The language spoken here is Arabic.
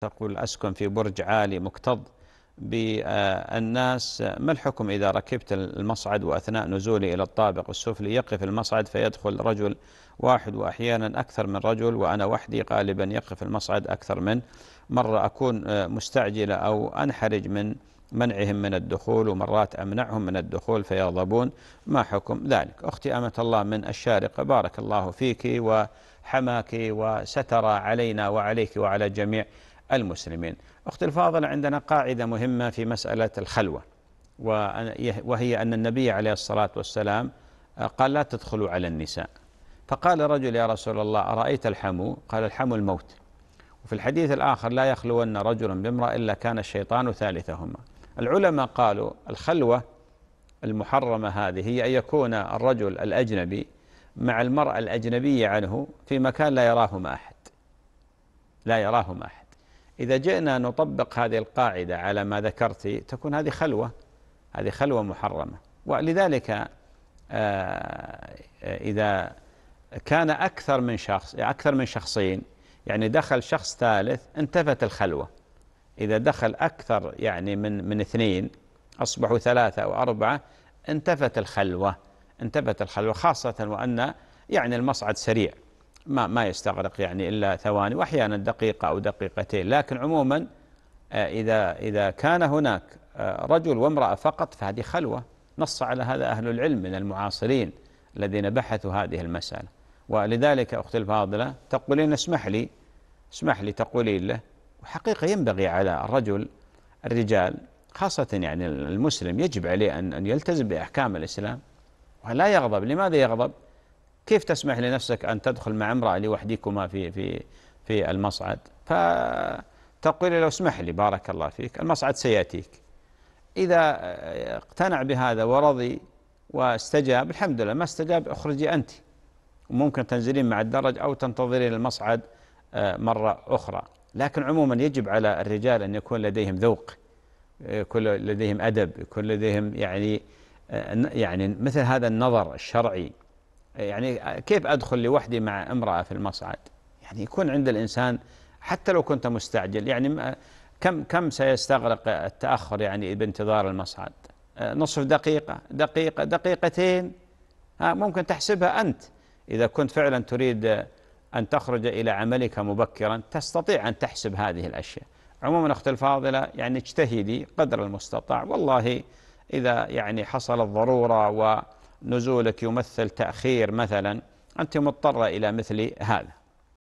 تقول أسكن في برج عالي مكتظ بالناس ما الحكم إذا ركبت المصعد وأثناء نزولي إلى الطابق السفلي يقف المصعد فيدخل رجل واحد وأحيانا أكثر من رجل وأنا وحدي غالبا يقف المصعد أكثر من مرة أكون مستعجلة أو أنحرج من منعهم من الدخول ومرات أمنعهم من الدخول فيغضبون ما حكم ذلك أختي أمة الله من الشارقة بارك الله فيك وحماك وستر علينا وعليك وعلى جميع المسلمين أخت الفاضل عندنا قاعدة مهمة في مسألة الخلوة وهي أن النبي عليه الصلاة والسلام قال لا تدخلوا على النساء فقال رجل يا رسول الله أرأيت الحمو قال الحمو الموت وفي الحديث الآخر لا يخلون رجل بامرأة إلا كان الشيطان ثالثهما العلماء قالوا الخلوة المحرمة هذه هي أن يكون الرجل الأجنبي مع المرأة الأجنبية عنه في مكان لا يراهما أحد لا يراهما أحد إذا جئنا نطبق هذه القاعدة على ما ذكرت تكون هذه خلوة هذه خلوة محرمة ولذلك آه، إذا كان أكثر من شخص أكثر من شخصين يعني دخل شخص ثالث انتفت الخلوة إذا دخل أكثر يعني من من اثنين أصبحوا ثلاثة أو أربعة انتفت الخلوة انتفت الخلوة خاصة وأن يعني المصعد سريع ما, ما يستغرق يعني إلا ثواني وأحيانا دقيقة أو دقيقتين لكن عموما آه، إذا, إذا كان هناك آه، رجل وامرأة فقط فهذه خلوة نص على هذا أهل العلم من المعاصرين الذين بحثوا هذه المسألة ولذلك أختي الفاضلة تقولين اسمح لي اسمح لي تقولين له وحقيقة ينبغي على الرجل الرجال خاصة يعني المسلم يجب عليه أن ان يلتزم بأحكام الإسلام ولا يغضب لماذا يغضب؟ كيف تسمح لنفسك أن تدخل مع امرأة لوحدكما في في في المصعد فتقول لو اسمح لي بارك الله فيك المصعد سيأتيك إذا اقتنع بهذا ورضي واستجاب الحمد لله ما استجاب اخرجي أنت وممكن تنزلين مع الدرج أو تنتظرين المصعد آه، مرة أخرى لكن عموما يجب على الرجال أن يكون لديهم ذوق يكون لديهم أدب يكون لديهم يعني آه، يعني مثل هذا النظر الشرعي يعني كيف أدخل لوحدي مع امرأة في المصعد يعني يكون عند الإنسان حتى لو كنت مستعجل يعني كم كم سيستغرق التأخر يعني بانتظار المصعد آه، نصف دقيقة دقيقة دقيقتين ها آه، ممكن تحسبها أنت إذا كنت فعلا تريد أن تخرج إلى عملك مبكرا تستطيع أن تحسب هذه الأشياء عموما أخت الفاضلة يعني اجتهدي قدر المستطاع والله إذا يعني حصل الضرورة و نزولك يمثل تأخير مثلا أنت مضطرة إلى مثل هذا